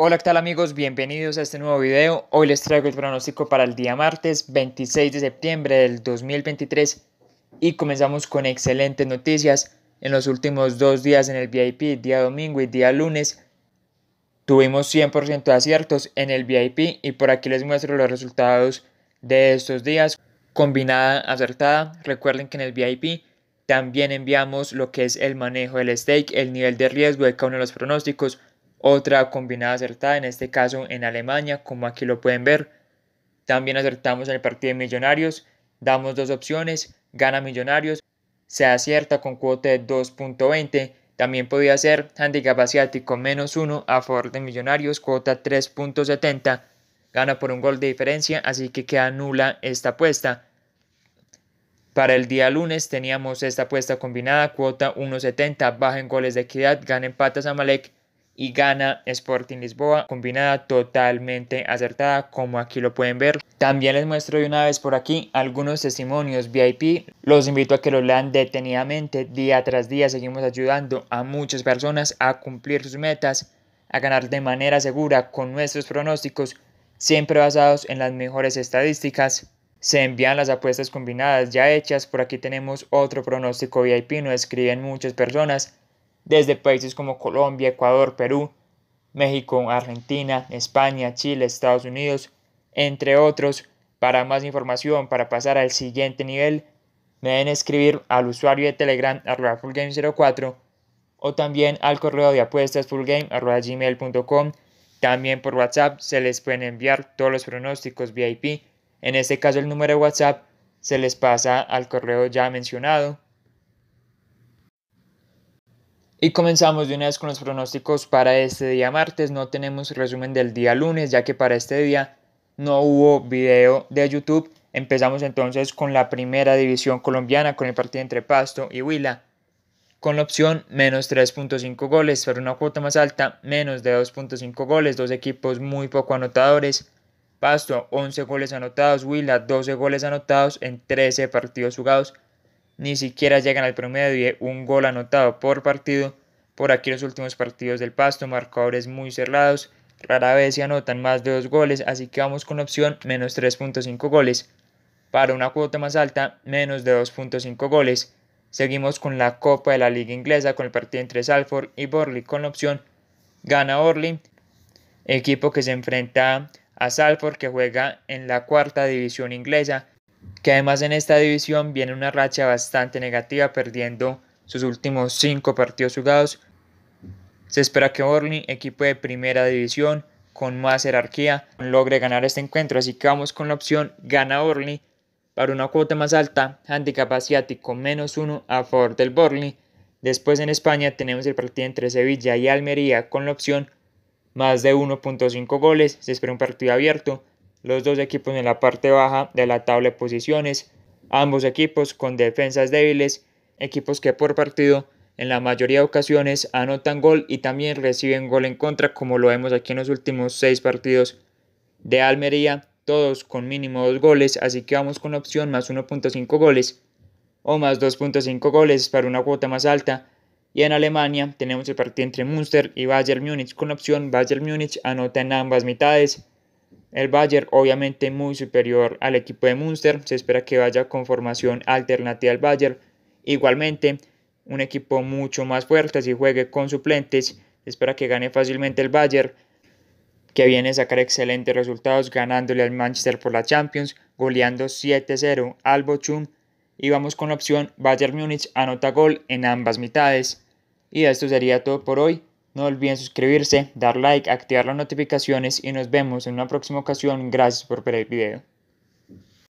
Hola, ¿qué tal amigos? Bienvenidos a este nuevo video. Hoy les traigo el pronóstico para el día martes 26 de septiembre del 2023 y comenzamos con excelentes noticias. En los últimos dos días en el VIP, día domingo y día lunes, tuvimos 100% de aciertos en el VIP y por aquí les muestro los resultados de estos días. Combinada acertada, recuerden que en el VIP también enviamos lo que es el manejo del stake, el nivel de riesgo de cada uno de los pronósticos, otra combinada acertada, en este caso en Alemania, como aquí lo pueden ver. También acertamos en el partido de Millonarios, damos dos opciones, gana Millonarios, se acierta con cuota de 2.20, también podía ser handicap asiático menos 1 a favor de Millonarios, cuota 3.70, gana por un gol de diferencia, así que queda nula esta apuesta. Para el día lunes teníamos esta apuesta combinada, cuota 1.70, baja en goles de equidad, gana en patas a Malek, y gana Sporting Lisboa. Combinada totalmente acertada, como aquí lo pueden ver. También les muestro de una vez por aquí algunos testimonios VIP. Los invito a que lo lean detenidamente. Día tras día seguimos ayudando a muchas personas a cumplir sus metas, a ganar de manera segura con nuestros pronósticos, siempre basados en las mejores estadísticas. Se envían las apuestas combinadas ya hechas. Por aquí tenemos otro pronóstico VIP. Nos escriben muchas personas desde países como Colombia, Ecuador, Perú, México, Argentina, España, Chile, Estados Unidos, entre otros. Para más información, para pasar al siguiente nivel, me deben escribir al usuario de Telegram arroba fullgame04 o también al correo de apuestas fullgame gmail.com. También por WhatsApp se les pueden enviar todos los pronósticos VIP. En este caso el número de WhatsApp se les pasa al correo ya mencionado y comenzamos de una vez con los pronósticos para este día martes. No tenemos resumen del día lunes, ya que para este día no hubo video de YouTube. Empezamos entonces con la primera división colombiana, con el partido entre Pasto y Huila, con la opción menos 3.5 goles, pero una cuota más alta, menos de 2.5 goles, dos equipos muy poco anotadores. Pasto, 11 goles anotados, Huila, 12 goles anotados en 13 partidos jugados ni siquiera llegan al promedio de un gol anotado por partido. Por aquí los últimos partidos del Pasto, marcadores muy cerrados, rara vez se anotan más de dos goles, así que vamos con opción menos 3.5 goles. Para una cuota más alta, menos de 2.5 goles. Seguimos con la Copa de la Liga Inglesa con el partido entre Salford y Borley con opción gana Borley. equipo que se enfrenta a Salford que juega en la cuarta división inglesa que además en esta división viene una racha bastante negativa, perdiendo sus últimos cinco partidos jugados. Se espera que Orly, equipo de primera división, con más jerarquía, logre ganar este encuentro, así que vamos con la opción gana Orly para una cuota más alta, handicap asiático menos uno a favor del Borley. Después en España tenemos el partido entre Sevilla y Almería con la opción más de 1.5 goles, se espera un partido abierto, los dos equipos en la parte baja de la tabla de posiciones, ambos equipos con defensas débiles, equipos que por partido en la mayoría de ocasiones anotan gol y también reciben gol en contra, como lo vemos aquí en los últimos seis partidos de Almería, todos con mínimo dos goles, así que vamos con la opción más 1.5 goles o más 2.5 goles para una cuota más alta. Y en Alemania tenemos el partido entre Münster y Bayern Múnich con opción Bayern Múnich anota en ambas mitades el Bayern obviamente muy superior al equipo de Munster, se espera que vaya con formación alternativa al Bayern. Igualmente, un equipo mucho más fuerte si juegue con suplentes, se espera que gane fácilmente el Bayern, que viene a sacar excelentes resultados ganándole al Manchester por la Champions, goleando 7-0 al Bochum y vamos con la opción Bayern Múnich anota gol en ambas mitades. Y esto sería todo por hoy. No olviden suscribirse, dar like, activar las notificaciones y nos vemos en una próxima ocasión. Gracias por ver el video.